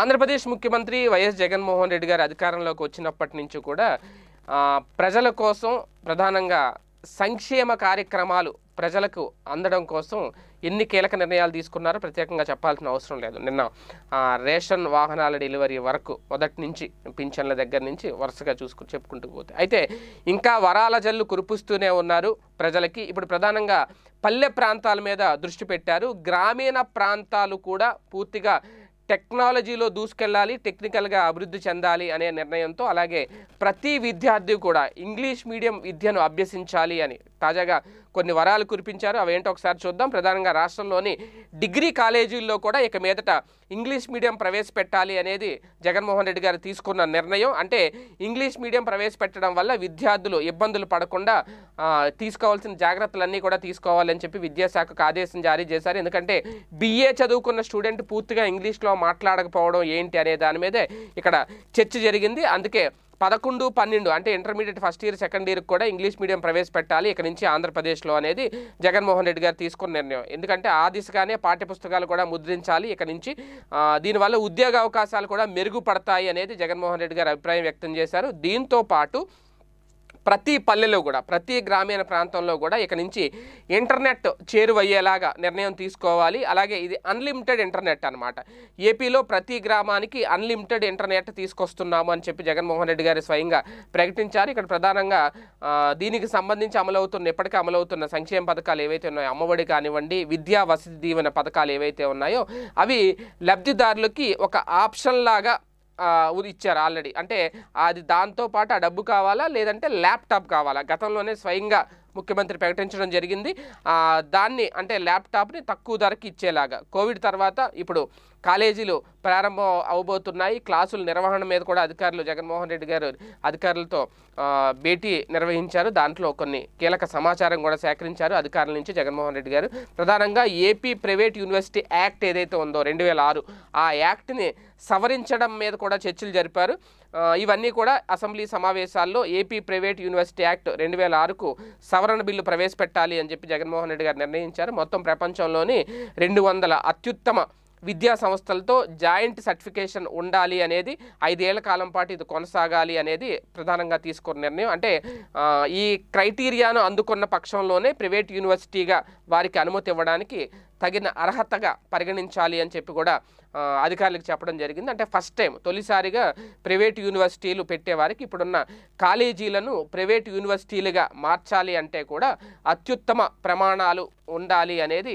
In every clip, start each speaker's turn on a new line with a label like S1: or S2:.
S1: ఆంధ్రప్రదేశ్ ముఖ్యమంత్రి వైఎస్ జగన్మోహన్ రెడ్డి గారు అధికారంలోకి వచ్చినప్పటి నుంచి కూడా ప్రజల కోసం ప్రధానంగా సంక్షేమ కార్యక్రమాలు ప్రజలకు అందడం కోసం ఎన్ని కీలక నిర్ణయాలు తీసుకున్నారో ప్రత్యేకంగా చెప్పాల్సిన అవసరం లేదు నిన్న రేషన్ వాహనాల డెలివరీ వరకు మొదటి నుంచి పింఛన్ల దగ్గర నుంచి వరుసగా చూసుకు చెప్పుకుంటూ పోతే అయితే ఇంకా వరాల జల్లు కురిపిస్తూనే ఉన్నారు ప్రజలకి ఇప్పుడు ప్రధానంగా పల్లె ప్రాంతాల మీద దృష్టి పెట్టారు గ్రామీణ ప్రాంతాలు కూడా పూర్తిగా టెక్నాలజీలో దూసుకెళ్ళాలి టెక్నికల్గా అభివృద్ధి చెందాలి అనే నిర్ణయంతో అలాగే ప్రతి విద్యార్థి కూడా ఇంగ్లీష్ మీడియం విద్యను అభ్యసించాలి అని తాజాగా కొన్ని వరాలు కురిపించారు అవేంటో ఒకసారి చూద్దాం ప్రధానంగా రాష్ట్రంలోని డిగ్రీ కాలేజీల్లో కూడా ఇక మీదట ఇంగ్లీష్ మీడియం ప్రవేశపెట్టాలి అనేది జగన్మోహన్ రెడ్డి గారు తీసుకున్న నిర్ణయం అంటే ఇంగ్లీష్ మీడియం ప్రవేశపెట్టడం వల్ల విద్యార్థులు ఇబ్బందులు పడకుండా తీసుకోవాల్సిన జాగ్రత్తలన్నీ కూడా తీసుకోవాలని చెప్పి విద్యాశాఖకు ఆదేశం జారీ చేశారు ఎందుకంటే బిఏ చదువుకున్న స్టూడెంట్ పూర్తిగా ఇంగ్లీష్లో మాట్లాడకపోవడం ఏంటి అనే దాని మీదే ఇక్కడ చర్చ జరిగింది అందుకే పదకొండు పన్నెండు అంటే ఇంటర్మీడియట్ ఫస్ట్ ఇయర్ సెకండ్ ఇయర్కి కూడా ఇంగ్లీష్ మీడియం ప్రవేశపెట్టాలి ఇక్కడ నుంచి ఆంధ్రప్రదేశ్లో అనేది జగన్మోహన్ రెడ్డి గారు తీసుకున్న నిర్ణయం ఎందుకంటే ఆ దిశగానే పాఠ్యపుస్తకాలు కూడా ముద్రించాలి ఇక్కడ నుంచి దీనివల్ల ఉద్యోగ అవకాశాలు కూడా మెరుగుపడతాయి అనేది జగన్మోహన్ రెడ్డి గారు అభిప్రాయం వ్యక్తం చేశారు దీంతో పాటు ప్రతి పల్లెలో కూడా ప్రతి గ్రామీణ ప్రాంతంలో కూడా ఇక నుంచి ఇంటర్నెట్ చేరువయ్యేలాగా నిర్ణయం తీసుకోవాలి అలాగే ఇది అన్లిమిటెడ్ ఇంటర్నెట్ అనమాట ఏపీలో ప్రతి గ్రామానికి అన్లిమిటెడ్ ఇంటర్నెట్ తీసుకొస్తున్నాము అని చెప్పి జగన్మోహన్ రెడ్డి గారు స్వయంగా ప్రకటించారు ఇక్కడ ప్రధానంగా దీనికి సంబంధించి అమలవుతున్న ఇప్పటికే అమలవుతున్న సంక్షేమ పథకాలు ఏవైతే ఉన్నాయో అమ్మఒడి కానివ్వండి విద్యా వసతి దీవెన పథకాలు ఏవైతే ఉన్నాయో అవి లబ్ధిదారులకి ఒక ఆప్షన్ లాగా ఇచ్చారు ఆల్రెడీ అంటే అది దాంతో పాటు ఆ డబ్బు కావాలా లేదంటే ల్యాప్టాప్ కావాలా గతంలోనే స్వయంగా ముఖ్యమంత్రి ప్రకటించడం జరిగింది దాన్ని అంటే ల్యాప్టాప్ని తక్కువ ధరకి ఇచ్చేలాగా కోవిడ్ తర్వాత ఇప్పుడు కాలేజీలు ప్రారంభం అవబోతున్నాయి క్లాసుల నిర్వహణ మీద కూడా అధికారులు జగన్మోహన్ రెడ్డి గారు అధికారులతో భేటీ నిర్వహించారు దాంట్లో కొన్ని కీలక సమాచారం కూడా సేకరించారు అధికారుల నుంచి జగన్మోహన్ రెడ్డి గారు ప్రధానంగా ఏపీ ప్రైవేట్ యూనివర్సిటీ యాక్ట్ ఏదైతే ఉందో రెండు ఆ యాక్ట్ని సవరించడం మీద కూడా చర్చలు జరిపారు ఇవన్నీ కూడా అసెంబ్లీ సమావేశాల్లో ఏపీ ప్రైవేట్ యూనివర్సిటీ యాక్ట్ రెండు వేల ఆరుకు సవరణ బిల్లు ప్రవేశపెట్టాలి అని చెప్పి జగన్మోహన్ రెడ్డి గారు నిర్ణయించారు మొత్తం ప్రపంచంలోని రెండు వందల అత్యుత్తమ విద్యా సంస్థలతో జాయింట్ సర్టిఫికేషన్ ఉండాలి అనేది ఐదేళ్ల కాలం పాటు ఇది కొనసాగాలి అనేది ప్రధానంగా తీసుకున్న నిర్ణయం అంటే ఈ క్రైటీరియాను అందుకున్న పక్షంలోనే ప్రైవేట్ యూనివర్సిటీగా వారికి అనుమతి ఇవ్వడానికి తగిన అర్హతగా పరిగణించాలి అని చెప్పి కూడా అధికారులకు చెప్పడం జరిగింది అంటే ఫస్ట్ టైం తొలిసారిగా ప్రైవేట్ యూనివర్సిటీలు పెట్టేవారికి ఇప్పుడున్న కాలేజీలను ప్రైవేట్ యూనివర్సిటీలుగా మార్చాలి అంటే కూడా అత్యుత్తమ ప్రమాణాలు ఉండాలి అనేది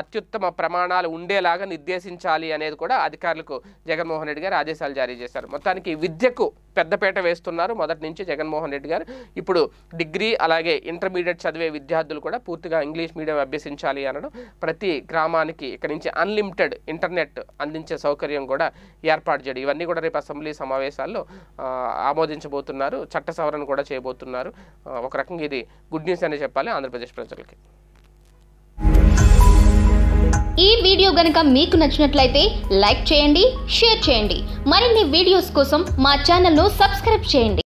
S1: అత్యుత్తమ ప్రమాణాలు ఉండేలాగా నిర్దేశించాలి అనేది కూడా అధికారులకు జగన్మోహన్ రెడ్డి గారు ఆదేశాలు జారీ చేశారు మొత్తానికి విద్యకు పెద్దపేట వేస్తున్నారు మొదటి నుంచి జగన్మోహన్ రెడ్డి గారు ఇప్పుడు డిగ్రీ అలాగే ఇంటర్మీడియట్ చదివే విద్యార్థులు కూడా పూర్తిగా ఇంగ్లీష్ మీడియం అభ్యసించాలి అనడం ప్రతి ప్రతి గ్రామానికి ఇక్కడ నుంచి అన్లిమిటెడ్ ఇంటర్నెట్ అందించే సౌకర్యం కూడా ఏర్పాటు చేయడం ఇవన్నీ కూడా రేపు అసెంబ్లీ సమావేశాల్లో ఆమోదించబోతున్నారు చట్ట సవరణ కూడా చేయబోతున్నారు ఒక రకంగా ఇది గుడ్ న్యూస్ అనే చెప్పాలి ఆంధ్రప్రదేశ్ ప్రజలకి ఈ వీడియో గనుక మీకు నచ్చినట్లయితే లైక్ చేయండి షేర్ చేయండి మరిన్ని వీడియోస్ కోసం మా ఛానల్ను సబ్స్క్రైబ్ చేయండి